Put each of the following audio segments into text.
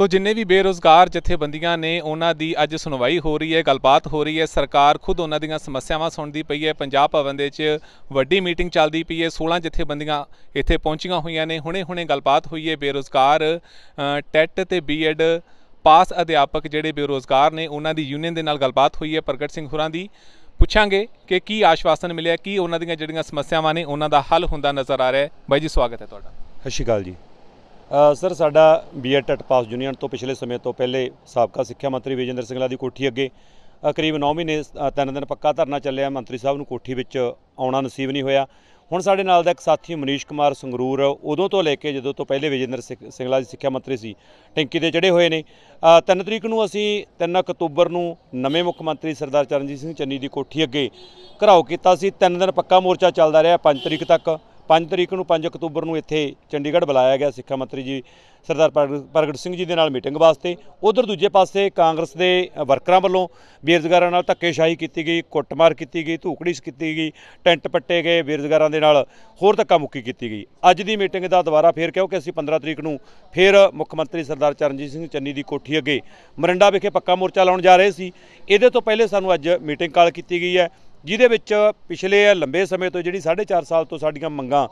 ਸੋ ਜਿੰਨੇ ਵੀ ਬੇਰੋਜ਼ਗਾਰ ਜਥੇਬੰਦੀਆਂ ਨੇ ਉਹਨਾਂ ਦੀ ਅੱਜ ਸੁਣਵਾਈ ਹੋ ਰਹੀ ਹੈ ਗੱਲਬਾਤ ਹੋ ਰਹੀ ਹੈ ਸਰਕਾਰ ਖੁਦ ਉਹਨਾਂ ਦੀਆਂ ਸਮੱਸਿਆਵਾਂ ਸੁਣਦੀ ਪਈ ਹੈ ਪੰਜਾਬ ਭਵਨ ਦੇ ਵਿੱਚ ਵੱਡੀ ਮੀਟਿੰਗ ਚੱਲਦੀ ਪਈ ਹੈ 16 ਜਥੇਬੰਦੀਆਂ ਇੱਥੇ ਪਹੁੰਚੀਆਂ ਹੋਈਆਂ ਨੇ ਹੁਣੇ-ਹੁਣੇ ਗੱਲਬਾਤ ਹੋਈ ਹੈ ਬੇਰੋਜ਼ਗਾਰ ਟੈਟ ਤੇ ਬੀਐਡ ਪਾਸ ਅਧਿਆਪਕ ਜਿਹੜੇ ਬੇਰੋਜ਼ਗਾਰ ਨੇ ਉਹਨਾਂ ਦੀ ਯੂਨੀਅਨ ਦੇ ਨਾਲ ਗੱਲਬਾਤ ਹੋਈ ਹੈ ਪ੍ਰਗਟ ਸਿੰਘ ਹੁਰਾਂ ਦੀ ਪੁੱਛਾਂਗੇ ਕਿ ਕੀ ਆਸ਼ਵਾਸਨ ਮਿਲਿਆ ਕੀ ਉਹਨਾਂ ਦੀਆਂ ਜਿਹੜੀਆਂ ਸਮੱਸਿਆਵਾਂ ਨੇ ਉਹਨਾਂ ਦਾ ਹੱਲ ਹੁੰਦਾ ਨਜ਼ਰ ਆ ਰਿਹਾ ਹੈ ਬਾਈ ਜੀ ਸਵਾਗਤ ਹੈ ਤੁਹਾਡਾ ਸਤਿ ਸ਼੍ਰੀ ਅਕਾਲ ਜੀ ਸਰ ਸਾਡਾ ਬੀਐਡ ਟਟ ਪਾਸ ਯੂਨੀਅਨ ਤੋਂ ਪਿਛਲੇ ਸਮੇਂ ਤੋਂ ਪਹਿਲੇ ਸਾਬਕਾ ਸਿੱਖਿਆ ਮੰਤਰੀ ਵਿਜੇਂਦਰ ਸਿੰਘਲਾ ਦੀ ਕੋਠੀ ਅੱਗੇ ਕਰੀਬ 9 ਮਹੀਨੇ ਤਿੰਨ ਦਿਨ ਪੱਕਾ ਧਰਨਾ ਚੱਲਿਆ ਮੰਤਰੀ ਸਾਹਿਬ ਨੂੰ ਕੋਠੀ ਵਿੱਚ ਆਉਣਾ ਨਸੀਬ ਨਹੀਂ ਹੋਇਆ ਹੁਣ ਸਾਡੇ ਨਾਲ ਦਾ ਇੱਕ ਸਾਥੀ ਮਨੀਸ਼ ਕੁਮਾਰ ਸੰਗਰੂਰ ਉਦੋਂ ਤੋਂ ਲੈ ਕੇ ਜਦੋਂ ਤੋਂ ਪਹਿਲੇ ਵਿਜੇਂਦਰ ਸਿੰਘਲਾ ਜੀ ਸਿੱਖਿਆ ਮੰਤਰੀ ਸੀ ਟੈਂਕੀ ਤੇ ਚੜੇ ਹੋਏ ਨੇ 3 ਤਰੀਕ ਨੂੰ ਅਸੀਂ 3 ਅਕਤੂਬਰ ਨੂੰ ਨਵੇਂ ਮੁੱਖ ਮੰਤਰੀ ਸਰਦਾਰ ਚਰਨਜੀਤ ਸਿੰਘ ਚੰਨੀ ਦੀ ਕੋਠੀ ਅੱਗੇ ਘਰਾਓ ਕੀਤਾ ਸੀ 3 ਦਿਨ ਪੱਕਾ ਮੋਰਚਾ ਚੱਲਦਾ ਰਿਹਾ 5 ਤਰੀਕ ਤੱਕ 5 ਤਰੀਕ ਨੂੰ 5 ਅਕਤੂਬਰ ਨੂੰ ਇੱਥੇ ਚੰਡੀਗੜ੍ਹ ਬੁਲਾਇਆ ਗਿਆ ਸਿੱਖਿਆ ਮੰਤਰੀ ਜੀ ਸਰਦਾਰ ਪ੍ਰਗਟ ਸਿੰਘ ਜੀ ਦੇ ਨਾਲ ਮੀਟਿੰਗ ਵਾਸਤੇ ਉਧਰ ਦੂਜੇ ਪਾਸੇ ਕਾਂਗਰਸ ਦੇ ਵਰਕਰਾਂ ਵੱਲੋਂ ਬੇਰਜ਼ਗਾਰਾਂ ਨਾਲ ਧੱਕੇਸ਼ਾਹੀ ਕੀਤੀ ਗਈ ਕੁੱਟਮਾਰ ਕੀਤੀ ਗਈ ਧੂਕੜੀਸ ਕੀਤੀ ਗਈ ਟੈਂਟ ਪੱਟੇ ਗਏ ਬੇਰਜ਼ਗਾਰਾਂ ਦੇ ਨਾਲ ਹੋਰ ਧੱਕਾ ਮੁੱਕੀ ਕੀਤੀ ਗਈ ਅੱਜ ਦੀ ਮੀਟਿੰਗ ਦਾ ਦੁਬਾਰਾ ਫੇਰ ਕਿਉਂਕਿ ਅਸੀਂ 15 ਤਰੀਕ ਨੂੰ ਫੇਰ ਮੁੱਖ ਮੰਤਰੀ ਸਰਦਾਰ ਚਰਨਜੀਤ ਸਿੰਘ ਚੰਨੀ ਦੀ ਕੋਠੀ ਅੱਗੇ ਮਰੰਡਾ ਵਿਖੇ ਪੱਕਾ ਮੋਰਚਾ ਲਾਉਣ ਜਾ ਰਹੇ ਸੀ ਇਹਦੇ ਤੋਂ ਪਹਿਲੇ ਸਾਨੂੰ ਅੱਜ ਮੀਟਿੰਗ ਕਾਲ ਕੀਤੀ ਗਈ ਹੈ ਜਿਹਦੇ ਵਿੱਚ ਪਿਛਲੇ ਲੰਬੇ ਸਮੇਂ ਤੋਂ ਜਿਹੜੀ 4.5 ਸਾਲ ਤੋਂ ਸਾਡੀਆਂ ਮੰਗਾਂ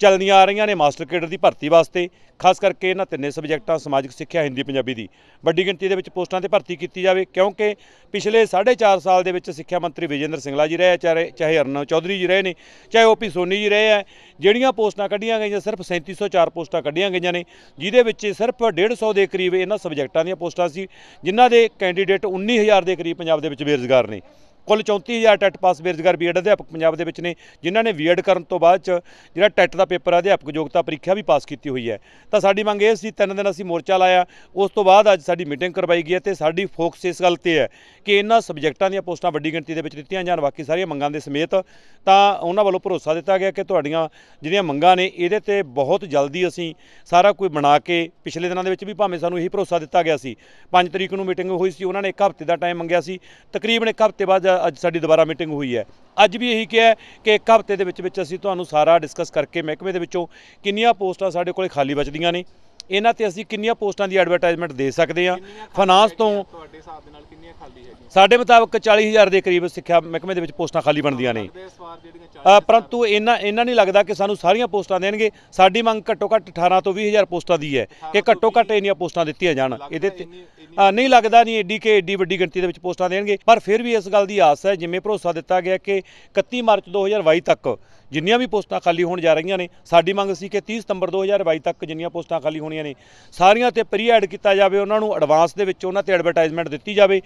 ਚੱਲਦੀਆਂ ਆ ਰਹੀਆਂ ਨੇ ਮਾਸਟਰ ਕੇਡਰ ਦੀ ਭਰਤੀ ਵਾਸਤੇ ਖਾਸ ਕਰਕੇ ਇਹਨਾਂ ਤਿੰਨੇ ਸਬਜੈਕਟਾਂ ਸਮਾਜਿਕ ਸਿੱਖਿਆ ਹਿੰਦੀ ਪੰਜਾਬੀ ਦੀ ਵੱਡੀ ਗਿਣਤੀ ਦੇ ਵਿੱਚ ਪੋਸਟਾਂ ਤੇ ਭਰਤੀ ਕੀਤੀ ਜਾਵੇ ਕਿਉਂਕਿ ਪਿਛਲੇ 4.5 ਸਾਲ ਦੇ ਵਿੱਚ ਸਿੱਖਿਆ ਮੰਤਰੀ ਵਿਜੇਂਦਰ ਸਿੰਘਲਾ ਜੀ ਰਹੇ ਚਾਹੇ ਚਾਹੇ ਅਰਨਵ ਚੌਧਰੀ ਜੀ ਰਹੇ ਨੇ ਚਾਹੇ ਓਪੀ ਸੋਨੀ ਜੀ ਰਹੇ ਆ ਜਿਹੜੀਆਂ ਪੋਸਟਾਂ ਕੱਢੀਆਂ ਗਈਆਂ ਸਿਰਫ 3704 ਪੋਸਟਾਂ ਕੱਢੀਆਂ ਗਈਆਂ ਨੇ ਜਿਹਦੇ ਵਿੱਚ ਸਿਰਫ 150 ਦੇ ਕਰੀਬ ਇਹਨਾਂ ਸਬਜੈਕਟਾਂ ਦੀਆਂ ਪੋਸਟਾਂ ਸੀ ਜਿਨ੍ਹਾਂ ਦੇ ਕੈਂਡੀਡੇਟ 19000 ਦੇ ਕਰੀਬ ਪੰਜਾਬ ਦੇ ਵਿੱਚ ਬੇਰੋਜ਼ਗਾਰ ਨੇ ਕੁੱਲ 34000 ਟੈਟ ਪਾਸ ਬੇਰਜ਼ਗਾਰ ਬੀਐਡ ਅਧਿਆਪਕ ਪੰਜਾਬ ਦੇ ਵਿੱਚ ਨੇ ਜਿਨ੍ਹਾਂ ਨੇ ਬੀਐਡ ਕਰਨ ਤੋਂ ਬਾਅਦ ਚ ਜਿਹੜਾ ਟੈਟ ਦਾ ਪੇਪਰ ਅਧਿਆਪਕ ਯੋਗਤਾ ਪ੍ਰੀਖਿਆ ਵੀ ਪਾਸ ਕੀਤੀ ਹੋਈ ਹੈ ਤਾਂ ਸਾਡੀ ਮੰਗ ਇਹ ਸੀ ਤਿੰਨ ਦਿਨ ਅਸੀਂ ਮੋਰਚਾ ਲਾਇਆ ਉਸ ਤੋਂ ਬਾਅਦ ਅੱਜ ਸਾਡੀ ਮੀਟਿੰਗ ਕਰਵਾਈ ਗਈ ਹੈ ਤੇ ਸਾਡੀ ਫੋਕਸ ਇਸ ਗੱਲ ਤੇ ਹੈ ਕਿ ਇਹਨਾਂ ਸਬਜੈਕਟਾਂ ਦੀਆਂ ਪੋਸਟਾਂ ਵੱਡੀ ਗਿਣਤੀ ਦੇ ਵਿੱਚ ਦਿੱਤੀਆਂ ਜਾਣ ਬਾਕੀ ਸਾਰੀਆਂ ਮੰਗਾਂ ਦੇ ਸਮੇਤ ਤਾਂ ਉਹਨਾਂ ਵੱਲੋਂ ਭਰੋਸਾ ਦਿੱਤਾ ਗਿਆ ਕਿ ਤੁਹਾਡੀਆਂ ਜਿਹੜੀਆਂ ਮੰਗਾਂ ਨੇ ਇਹਦੇ ਤੇ ਬਹੁਤ ਜਲਦੀ ਅਸੀਂ ਸਾਰਾ ਕੋਈ ਬਣਾ ਕੇ ਪਿਛਲੇ ਦਿਨਾਂ ਦੇ ਵਿੱਚ ਵੀ ਭਾਵੇਂ ਸਾਨੂੰ ਇਹੀ ਭਰੋਸਾ ਦਿੱਤਾ ਗਿਆ ਸੀ 5 ਤਰੀਕ ਨੂੰ ਮੀਟਿੰਗ ਹੋਈ ਸੀ ਉਹਨਾਂ ਨੇ ਇੱਕ ਹਫ਼ਤੇ ਦਾ ਟਾਈਮ ਮੰਗਿਆ ਸੀ ਤਕਰੀਬਨ ਇੱਕ ਹਫ਼ਤੇ ਬਾਅਦ ਅੱਜ ਸਾਡੀ ਦੁਬਾਰਾ ਮੀਟਿੰਗ ਹੋਈ ਹੈ ਅੱਜ ਵੀ ਇਹੀ ਕਿਹਾ ਕਿ ਇੱਕ ਹਫ਼ਤੇ ਦੇ ਵਿੱਚ ਵਿੱਚ ਅਸੀਂ ਤੁਹਾਨੂੰ ਸਾਰਾ ਡਿਸਕਸ ਕਰਕੇ ਮਹਿਕਮੇ ਦੇ ਵਿੱਚੋਂ ਕਿੰਨੀਆਂ ਪੋਸਟਾਂ ਸਾਡੇ ਕੋਲੇ ਖਾਲੀ ਬਚਦੀਆਂ ਨੇ ਇਹਨਾਂ ਤੇ ਅਸੀਂ ਕਿੰਨੀਆਂ ਪੋਸਟਾਂ ਦੀ ਐਡਵਰਟਾਈਜ਼ਮੈਂਟ ਦੇ ਸਕਦੇ ਆ ਫਾਈਨਾਂਸ ਤੋਂ ਤੁਹਾਡੇ ਹਿਸਾਬ ਦੇ ਨਾਲ ਸਾਡੇ ਮੁਤਾਬਕ 40000 ਦੇ ਕਰੀਬ ਸਿੱਖਿਆ ਮਹਿਕਮੇ ਦੇ ਵਿੱਚ ਪੋਸਟਾਂ ਖਾਲੀ ਬਣਦੀਆਂ ਨੇ ਪਰੰਤੂ ਇਹਨਾਂ ਇਹਨਾਂ ਨਹੀਂ ਲੱਗਦਾ ਕਿ ਸਾਨੂੰ ਸਾਰੀਆਂ ਪੋਸਟਾਂ ਦੇਣਗੇ ਸਾਡੀ ਮੰਗ ਘੱਟੋ ਘੱਟ 18 ਤੋਂ 20000 ਪੋਸਟਾਂ ਦੀ ਹੈ ਕਿ ਘੱਟੋ ਘੱਟ ਇੰਨੀਆਂ ਪੋਸਟਾਂ ਦਿੱਤੀਆਂ ਜਾਣ ਇਹਦੇ ਤੇ ਨਹੀਂ ਲੱਗਦਾ ਨਹੀਂ ਏਡੀ ਕੇ ਏਡੀ ਵੱਡੀ ਗਿਣਤੀ ਦੇ ਵਿੱਚ ਪੋਸਟਾਂ ਦੇਣਗੇ ਪਰ ਫਿਰ ਵੀ ਇਸ ਗੱਲ ਦੀ ਆਸ ਹੈ ਜਿਵੇਂ ਭਰੋਸਾ ਦਿੱਤਾ ਗਿਆ ਕਿ 31 ਮਾਰਚ 2022 ਤੱਕ ਜਿੰਨੀਆਂ ਵੀ ਪੋਸਟਾਂ ਖਾਲੀ ਹੋਣ ਜਾ ਰਹੀਆਂ ਨੇ ਸਾਡੀ ਮੰਗ ਸੀ ਕਿ 30 ਸਤੰਬਰ 2022 ਤੱਕ ਜਿੰਨੀਆਂ ਪੋਸਟਾਂ ਖਾਲੀ ਹੋਣੀਆਂ ਨੇ ਸਾਰੀਆਂ ਤੇ ਪ੍ਰੀ ਐਡ ਕੀਤਾ ਜਾਵੇ ਉਹਨਾਂ ਨੂੰ ਐਡਵਾਂਸ ਦੇ ਵਿੱਚ ਉਹਨਾਂ ਤੇ ਐਡਵਰਟਾਈਜ਼ਮੈਂਟ ਦਿੱਤੀ ਜਾਵੇ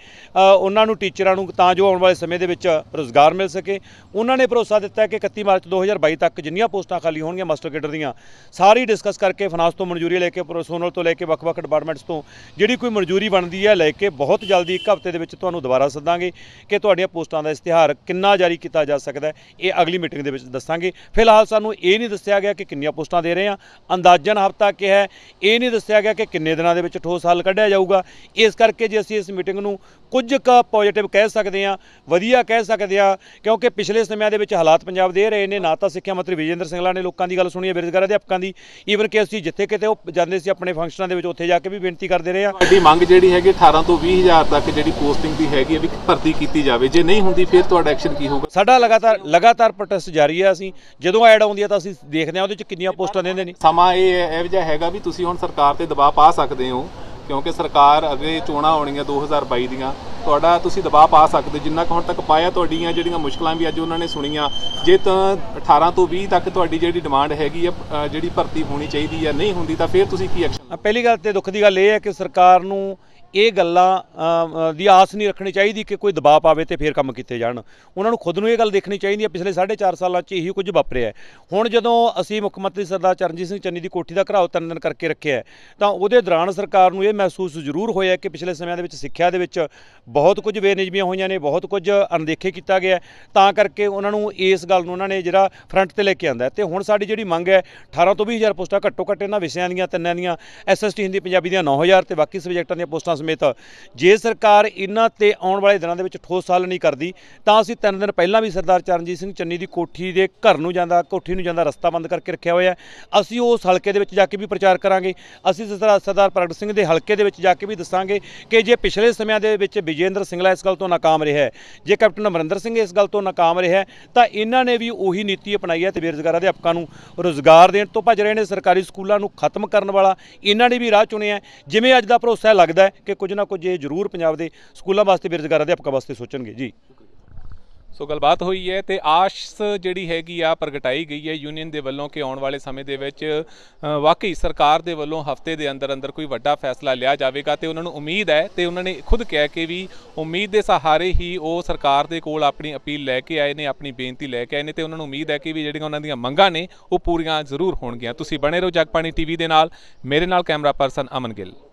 ਉਹਨਾਂ ਨੂੰ ਟੀਚਰਾਂ ਨੂੰ ਤਾਂ ਜੋ ਆਉਣ ਵਾਲੇ ਸਮੇਂ ਦੇ ਵਿੱਚ ਰੋਜ਼ਗਾਰ ਮਿਲ ਸਕੇ ਉਹਨਾਂ ਨੇ ਭਰੋਸਾ ਦਿੱਤਾ ਕਿ 31 ਮਾਰਚ 2022 ਤੱਕ ਜਿੰਨੀਆਂ ਪੋਸਟਾਂ ਖਾਲੀ ਹੋਣਗੀਆਂ ਮਾਸਟਰ ਕੈਡਰ ਦੀਆਂ ਸਾਰੀ ਡਿਸਕਸ ਕਰਕੇ ਫਾਈਨਾਂਸ ਤੋਂ ਮਨਜ਼ੂਰੀ ਲੈ ਕੇ ਪਰਸੋਨਲ ਤੋਂ ਲੈ ਕੇ ਵੱਖ-ਵੱਖ ਡਿਪਾਰਟਮੈਂਟਸ ਤੋਂ ਜਿਹੜੀ ਕੋਈ ਮਨਜ਼ੂਰੀ ਬਣਦੀ ਹੈ ਲੈ ਕੇ ਬਹੁਤ ਜਲਦੀ ਇੱਕ ਹਫ਼ਤੇ ਦੇ ਵਿੱਚ ਤੁਹਾਨੂੰ ਦੁਬਾਰਾ ਸੱਦਾਂਗੇ ਕਿ ਤੁਹਾਡੀਆਂ ਪੋਸਟਾਂ ਦਾ ਇਸ਼ਤਿਹਾਰ ਕਿੰਨਾ ਜਾਰੀ ਕੀਤਾ ਜਾ ਸਕਦਾ ਹੈ ਇਹ ਅਗਲੀ ਮੀਟਿੰਗ ਦੇ ਵਿੱਚ ਦੱਸਾਂਗੇ ਦੱਸਾਂਗੇ ਫਿਲਹਾਲ ਸਾਨੂੰ ਇਹ ਨਹੀਂ ਦੱਸਿਆ ਗਿਆ ਕਿ ਕਿੰਨੀਆਂ ਪੋਸਟਾਂ ਦੇ ਰਹੇ ਆ ਅੰਦਾਜ਼ਨ ਹਫਤਾ ਕਿਹਾ ਇਹ ਨਹੀਂ ਦੱਸਿਆ ਗਿਆ ਕਿ ਕਿੰਨੇ ਦਿਨਾਂ ਦੇ ਵਿੱਚ ਠੋਸ ਹੱਲ ਕੱਢਿਆ ਜਾਊਗਾ ਇਸ ਕਰਕੇ ਜੇ ਅਸੀਂ ਇਸ ਮੀਟਿੰਗ ਨੂੰ ਕੁਝ ਕ ਪੋਜ਼ਿਟਿਵ ਕਹਿ ਸਕਦੇ ਆ ਵਧੀਆ ਕਹਿ ਸਕਦੇ ਆ ਕਿਉਂਕਿ ਪਿਛਲੇ ਸਮਿਆਂ ਦੇ ਵਿੱਚ ਹਾਲਾਤ ਪੰਜਾਬ ਦੇ ਰਹੇ ਨੇ ਨਾ ਤਾਂ ਸਿੱਖਿਆ ਮੰਤਰੀ ਵਿਜੇਂਦਰ ਸਿੰਘਲਾ ਨੇ ਲੋਕਾਂ ਦੀ ਗੱਲ ਸੁਣੀ ਹੈ ਬੇਰੁਜ਼ਗਾਰ ਅਧਿਆਪਕਾਂ ਦੀ ਈਵਨ ਕਿ ਅਸੀਂ ਜਿੱਥੇ ਕਿਤੇ ਉਹ ਜਾਂਦੇ ਸੀ ਆਪਣੇ ਫੰਕਸ਼ਨਾਂ ਦੇ ਵਿੱਚ ਉੱਥੇ ਜਾ ਕੇ ਵੀ ਬੇਨਤੀ ਕਰਦੇ ਰਹੇ ਆ ਸਾਡੀ ਮੰਗ ਜਿਹੜੀ ਹੈਗੀ 18 ਤੋਂ 20000 ਤੱਕ ਜਿਹੜੀ ਪੋਸਟਿੰਗ ਦੀ ਹੈਗੀ ਵੀ ਭਰਤੀ ਕੀਤੀ ਜਾਵੇ ਜੇ ਨਹੀਂ ਹੁੰਦੀ ਫਿਰ ਤੁਹਾਡਾ ਐਕਸ਼ਨ ਕੀ ਹੋਊਗਾ ਸਾਡਾ ਲਗਾਤਾਰ ਲਗਾਤਾਰ ਪ੍ਰੋਟੈਸਟ ਜਾਰੀ ਹੈ ਅਸੀਂ ਜਦੋਂ ਐਡ ਆਉਂਦੀ ਹੈ ਤਾਂ ਅਸੀਂ ਦੇਖਦੇ ਆ ਉਹਦੇ ਵਿੱਚ ਕਿੰਨੀਆਂ ਪੋਸਟਾਂ ਦਿੰਦੇ ਨੇ ਸਮਾਂ ਇਹ ਇਹ ਜਿਹਾ ਹੈਗਾ ਵੀ ਤੁਸੀਂ ਹੁਣ ਸਰਕਾਰ ਤੇ ਦਬਾਅ ਪਾ ਸਕਦੇ ਹੋ ਕਿਉਂਕਿ ਸਰਕਾਰ ਅਗੇ ਚੋਣਾਂ ਆਉਣੀਆਂ 2022 ਦੀਆਂ ਤੁਹਾਡਾ ਤੁਸੀਂ ਦਬਾਅ ਪਾ ਸਕਦੇ ਜਿੰਨਾ ਕੁ ਹੁਣ ਤੱਕ ਪਾਇਆ ਤੁਹਾਡੀਆਂ ਜਿਹੜੀਆਂ ਮੁਸ਼ਕਲਾਂ ਵੀ ਅੱਜ ਉਹਨਾਂ ਨੇ ਸੁਣੀਆਂ ਜੇ ਤਾਂ 18 ਤੋਂ 20 ਤੱਕ ਤੁਹਾਡੀ ਜਿਹੜੀ ਡਿਮਾਂਡ ਹੈਗੀ ਆ ਜਿਹੜੀ ਭਰਤੀ ਹੋਣੀ ਚਾਹੀਦੀ ਆ ਨਹੀਂ ਹੁੰਦੀ ਤਾਂ ਫਿਰ ਤੁਸੀਂ ਕੀ ਐਕਸ਼ਨ ਪਹਿਲੀ ਗੱਲ ਤੇ ਦੁੱਖ ਦੀ ਗੱਲ ਇਹ ਹੈ ਕਿ ਸਰਕਾਰ ਨੂੰ ਇਹ ਗੱਲਾਂ ਦੀ ਆਸ ਨਹੀਂ ਰੱਖਣੀ ਚਾਹੀਦੀ ਕਿ ਕੋਈ ਦਬਾਅ ਪਾਵੇ ਤੇ ਫੇਰ ਕੰਮ ਕੀਤੇ ਜਾਣ ਉਹਨਾਂ ਨੂੰ ਖੁਦ ਨੂੰ ਇਹ ਗੱਲ ਦੇਖਣੀ ਚਾਹੀਦੀ ਹੈ ਪਿਛਲੇ 4.5 ਸਾਲਾਂ 'ਚ ਇਹੀ ਕੁਝ ਵਾਪਰਿਆ ਹੁਣ ਜਦੋਂ ਅਸੀਂ ਮੁੱਖ ਮੰਤਰੀ ਸਰਦਾਰ ਚਰਨਜੀਤ ਸਿੰਘ ਚੰਨੀ ਦੀ ਕੋਠੀ ਦਾ ਘਰਾਓ ਤਿੰਨ ਦਿਨ ਕਰਕੇ ਰੱਖਿਆ ਤਾਂ ਉਹਦੇ ਦੌਰਾਨ ਸਰਕਾਰ ਨੂੰ ਇਹ ਮਹਿਸੂਸ ਜ਼ਰੂਰ ਹੋਇਆ ਕਿ ਪਿਛਲੇ ਸਮਿਆਂ ਦੇ ਵਿੱਚ ਸਿੱਖਿਆ ਦੇ ਵਿੱਚ ਬਹੁਤ ਕੁਝ ਬੇਨਿਜਮੀਆਂ ਹੋਈਆਂ ਨੇ ਬਹੁਤ ਕੁਝ ਅਣਦੇਖੇ ਕੀਤਾ ਗਿਆ ਤਾਂ ਕਰਕੇ ਉਹਨਾਂ ਨੂੰ ਇਸ ਗੱਲ ਨੂੰ ਉਹਨਾਂ ਨੇ ਜਿਹੜਾ ਫਰੰਟ ਤੇ ਲੈ ਕੇ ਆਂਦਾ ਤੇ ਹੁਣ ਸਾਡੀ ਜਿਹੜੀ ਮੰਗ ਹੈ 18 ਤੋਂ 20000 ਪੋਸਟਾਂ ਘੱਟੋ ਘੱਟ ਇਹਨਾਂ ਵਿਸ਼ਿਆਂ ਦੀਆਂ ਤਿੰਨਾਂ ਦੀਆਂ ਐਸਐਸਟੀ ਹਿੰਦੀ ਪੰਜਾਬੀ ਦੀਆਂ 9000 ਤੇ ਬਾਕੀ ਸਬਜੈਕਟਾਂ ਦੀਆਂ ਪੋਸਟਾਂ ਸਮੇਤ ਜੇ ਸਰਕਾਰ ਇਹਨਾਂ ਤੇ ਆਉਣ ਵਾਲੇ ਦਿਨਾਂ ਦੇ ਵਿੱਚ ਠੋਸ ਹੱਲ ਨਹੀਂ ਕਰਦੀ ਤਾਂ ਅਸੀਂ ਤਿੰਨ ਦਿਨ ਪਹਿਲਾਂ ਵੀ ਸਰਦਾਰ ਚਰਨਜੀਤ ਸਿੰਘ ਚੰਨੀ ਦੀ ਕੋਠੀ ਦੇ ਘਰ ਨੂੰ ਜਾਂਦਾ ਕੋਠੀ ਨੂੰ ਜਾਂਦਾ ਰਸਤਾ ਬੰਦ ਕਰਕੇ ਰੱਖਿਆ ਹੋਇਆ ਅਸੀਂ ਉਸ ਹਲਕੇ ਦੇ ਵਿੱਚ ਜਾ ਕੇ ਵੀ ਪ੍ਰਚਾਰ ਕਰਾਂਗੇ ਅਸੀਂ ਸਰਦਾਰ ਪ੍ਰਗਟ ਸਿੰਘ ਦੇ ਹਲਕੇ ਦੇ ਵਿੱਚ ਜਾ ਕੇ ਵੀ ਦੱਸਾਂਗੇ ਕਿ ਜੇ ਪਿਛਲੇ ਸਮਿਆਂ ਦੇ ਵਿੱਚ ਵਿਜੇ ਵਿਜੇਂਦਰ ਸਿੰਗਲਾ ਇਸ ਗੱਲ ਤੋਂ ਨਾਕਾਮ ਰਿਹਾ ਹੈ ਜੇ ਕੈਪਟਨ ਅਮਰਿੰਦਰ ਸਿੰਘ ਇਸ ਗੱਲ ਤੋਂ ਨਾਕਾਮ ਰਿਹਾ ਤਾਂ ਇਹਨਾਂ ਨੇ ਵੀ ਉਹੀ ਨੀਤੀ ਅਪਣਾਈ ਹੈ ਤੇ ਬੇਰੋਜ਼ਗਾਰ ਅਧਿਆਪਕਾਂ ਨੂੰ ਰੋਜ਼ਗਾਰ ਦੇਣ ਤੋਂ ਭੱਜ ਰਹੇ ਨੇ ਸਰਕਾਰੀ ਸਕੂਲਾਂ ਨੂੰ ਖਤਮ ਕਰਨ ਵਾਲਾ ਇਹਨਾਂ ਨੇ ਵੀ ਰਾਹ ਚੁਣਿਆ ਜਿਵੇਂ ਅੱਜ ਦਾ ਭਰੋਸਾ ਲੱਗਦਾ ਕਿ ਕੁਝ ਨਾ ਕੁਝ ਇਹ ਜ਼ਰੂਰ ਪੰਜਾਬ ਦੇ ਸਕੂਲਾਂ ਵਾਸਤੇ ਬੇਰੋਜ਼ਗਾਰ ਅਧਿਆਪਕਾਂ ਵਾਸਤੇ ਸੋਚਣਗੇ ਜੀ ਸੋ ਗੱਲਬਾਤ ਹੋਈ ਹੈ ਤੇ ਆਸ ਜਿਹੜੀ ਹੈਗੀ ਆ ਪ੍ਰਗਟਾਈ ਗਈ ਹੈ ਯੂਨੀਅਨ ਦੇ ਵੱਲੋਂ ਕਿ ਆਉਣ ਵਾਲੇ ਸਮੇਂ ਦੇ ਵਿੱਚ ਵਾਕਈ ਸਰਕਾਰ ਦੇ ਵੱਲੋਂ ਹਫਤੇ ਦੇ ਅੰਦਰ ਅੰਦਰ ਕੋਈ ਵੱਡਾ ਫੈਸਲਾ ਲਿਆ ਜਾਵੇਗਾ ਤੇ ਉਹਨਾਂ ਨੂੰ ਉਮੀਦ ਹੈ ਤੇ ਉਹਨਾਂ ਨੇ ਖੁਦ ਕਹਿ ਕੇ ਵੀ ਉਮੀਦ ਦੇ ਸਹਾਰੇ ਹੀ ਉਹ ਸਰਕਾਰ ਦੇ ਕੋਲ ਆਪਣੀ ਅਪੀਲ ਲੈ ਕੇ ਆਏ ਨੇ ਆਪਣੀ ਬੇਨਤੀ ਲੈ ਕੇ ਆਏ ਨੇ ਤੇ ਉਹਨਾਂ ਨੂੰ ਉਮੀਦ ਹੈ ਕਿ ਵੀ ਜਿਹੜੀਆਂ ਉਹਨਾਂ ਦੀਆਂ ਮੰਗਾਂ ਨੇ ਉਹ ਪੂਰੀਆਂ ਜ਼ਰੂਰ ਹੋਣਗੀਆਂ ਤੁਸੀਂ ਬਣੇ ਰਹੋ ਜਗਪਾਣੀ ਟੀਵੀ ਦੇ ਨਾਲ ਮੇਰੇ ਨਾਲ ਕੈਮਰਾ ਪਰਸਨ ਅਮਨ ਗਿੱਲ